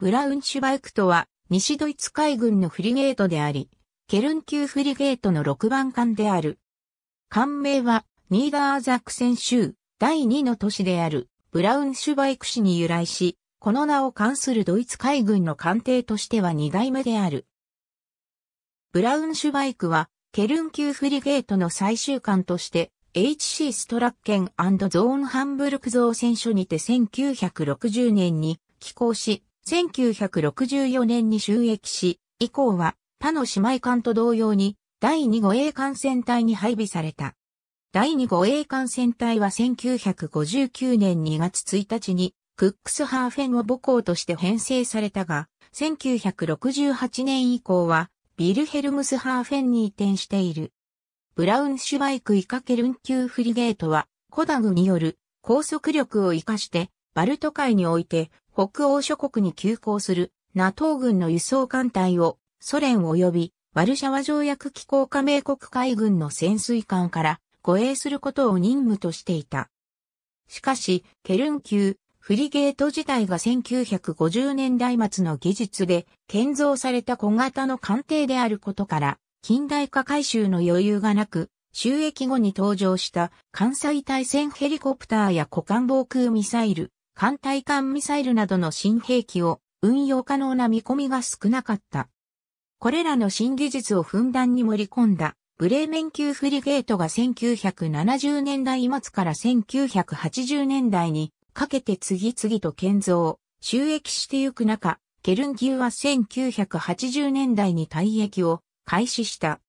ブラウンシュバイクとは、西ドイツ海軍のフリゲートであり、ケルン級フリゲートの6番艦である。艦名は、ニーダーザクセン州、第2の都市である、ブラウンシュバイク市に由来し、この名を冠するドイツ海軍の艦艇としては2代目である。ブラウンシュバイクは、ケルン級フリゲートの最終艦として、HC ストラッケンゾーンハンブルク造船所にて1960年に寄港し、1964年に収益し、以降は他の姉妹艦と同様に第2護衛艦船隊に配備された。第2護衛艦船隊は1959年2月1日にクックスハーフェンを母港として編成されたが、1968年以降はビルヘルムスハーフェンに移転している。ブラウンシュバイクイカケルン級フリゲートは、コダグによる高速力を活かしてバルト海において北欧諸国に急行する NATO 軍の輸送艦隊をソ連及びワルシャワ条約機構加盟国海軍の潜水艦から護衛することを任務としていた。しかし、ケルン級フリゲート自体が1950年代末の技術で建造された小型の艦艇であることから近代化改修の余裕がなく、収益後に登場した艦載対戦ヘリコプターや股間防空ミサイル、艦隊艦ミサイルなどの新兵器を運用可能な見込みが少なかった。これらの新技術をふんだんに盛り込んだブレーメン級フリゲートが1970年代末から1980年代にかけて次々と建造、収益してゆく中、ケルン級は1980年代に退役を開始した。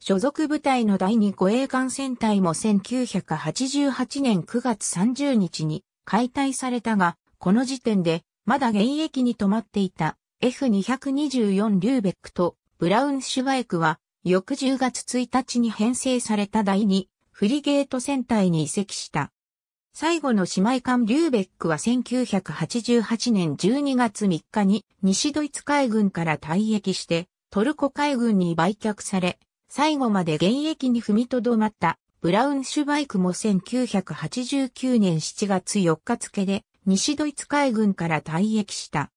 所属部隊の第2護衛艦船隊も1988年9月30日に解体されたが、この時点でまだ現役に止まっていた F224 リューベックとブラウンシュバイクは翌10月1日に編成された第2フリゲート戦隊に移籍した。最後の姉妹艦リューベックは1988年12月3日に西ドイツ海軍から退役してトルコ海軍に売却され、最後まで現役に踏みとどまったブラウンシュバイクも1989年7月4日付で西ドイツ海軍から退役した。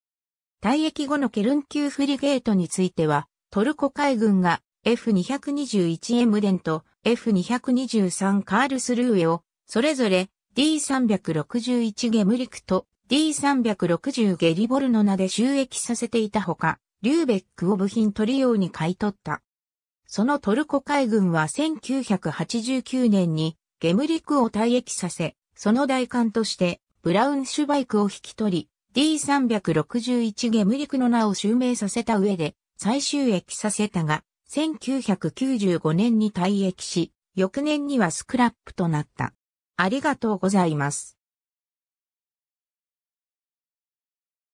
退役後のケルン級フリゲートについては、トルコ海軍が F221 エムデンと F223 カールスルーエを、それぞれ D361 ゲムリクと D360 ゲリボルの名で収益させていたほか、リューベックを部品取り用に買い取った。そのトルコ海軍は1989年にゲムリクを退役させ、その代官としてブラウンシュバイクを引き取り、D361 ゲムリクの名を襲名させた上で再収益させたが、1995年に退役し、翌年にはスクラップとなった。ありがとうございます。